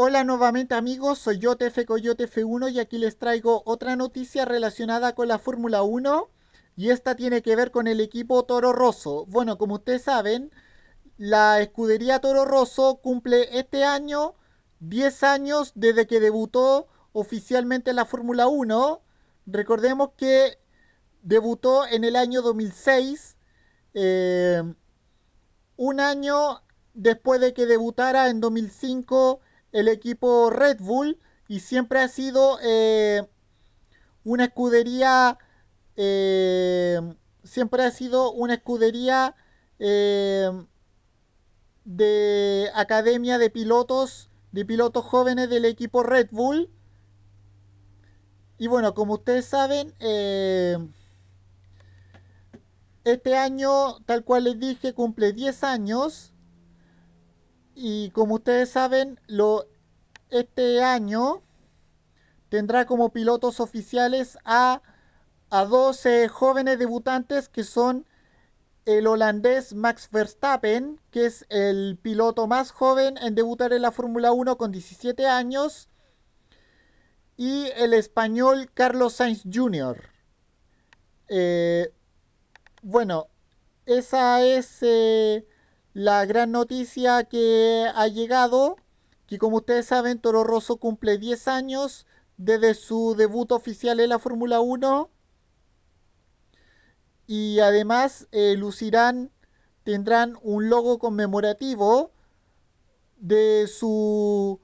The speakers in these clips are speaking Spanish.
Hola nuevamente amigos, soy yo TF Coyote F1 y aquí les traigo otra noticia relacionada con la Fórmula 1 y esta tiene que ver con el equipo Toro Rosso. Bueno, como ustedes saben, la escudería Toro Rosso cumple este año 10 años desde que debutó oficialmente la Fórmula 1. Recordemos que debutó en el año 2006, eh, un año después de que debutara en 2005 el equipo Red Bull y siempre ha sido eh, una escudería, eh, siempre ha sido una escudería eh, de academia de pilotos, de pilotos jóvenes del equipo Red Bull. Y bueno, como ustedes saben, este año, tal cual les dije, cumple 10 años y como ustedes saben, lo, este año tendrá como pilotos oficiales a, a 12 jóvenes debutantes que son el holandés Max Verstappen, que es el piloto más joven en debutar en la Fórmula 1 con 17 años, y el español Carlos Sainz Jr. Eh, bueno, esa es eh, la gran noticia que ha llegado, que como ustedes saben, Toro Rosso cumple 10 años desde su debut oficial en la Fórmula 1. Y además eh, lucirán, tendrán un logo conmemorativo de su,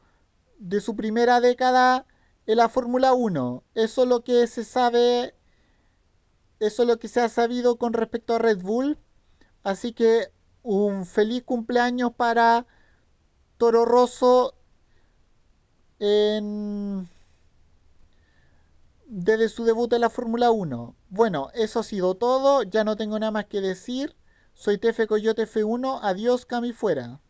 de su primera década en la Fórmula 1. Eso es lo que se sabe, eso es lo que se ha sabido con respecto a Red Bull. Así que un feliz cumpleaños para Toro Rosso en... desde su debut en la Fórmula 1. Bueno, eso ha sido todo. Ya no tengo nada más que decir. Soy Tefe Coyote F1. Adiós, Cami fuera.